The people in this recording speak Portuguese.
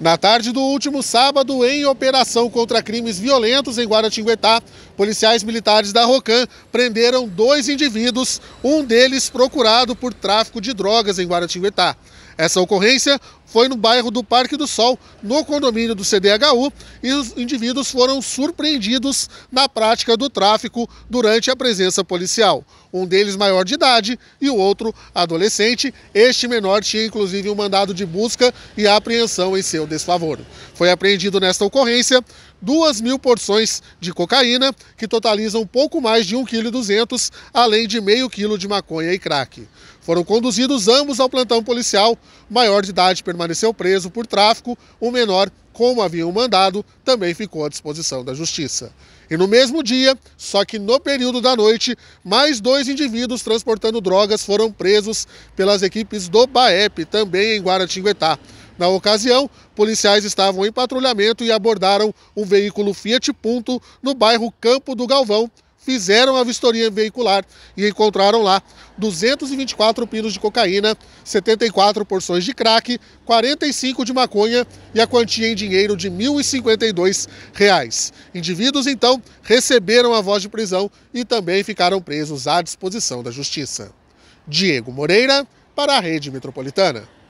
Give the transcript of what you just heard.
Na tarde do último sábado, em operação contra crimes violentos em Guaratinguetá, policiais militares da Rocan prenderam dois indivíduos, um deles procurado por tráfico de drogas em Guaratinguetá. Essa ocorrência foi no bairro do Parque do Sol, no condomínio do CDHU, e os indivíduos foram surpreendidos na prática do tráfico durante a presença policial. Um deles maior de idade e o outro adolescente. Este menor tinha inclusive um mandado de busca e apreensão em seu desfavor. Foi apreendido nesta ocorrência 2 mil porções de cocaína, que totalizam pouco mais de 1,2 kg, além de meio quilo de maconha e crack. Foram conduzidos ambos ao plantão policial. O maior de idade permaneceu preso por tráfico, o menor, como havia um mandado, também ficou à disposição da justiça. E no mesmo dia, só que no período da noite, mais dois indivíduos transportando drogas foram presos pelas equipes do BAEP, também em Guaratinguetá. Na ocasião, policiais estavam em patrulhamento e abordaram um veículo Fiat Punto no bairro Campo do Galvão, fizeram a vistoria veicular e encontraram lá 224 pinos de cocaína, 74 porções de crack, 45 de maconha e a quantia em dinheiro de R$ 1.052. Reais. Indivíduos, então, receberam a voz de prisão e também ficaram presos à disposição da Justiça. Diego Moreira, para a Rede Metropolitana.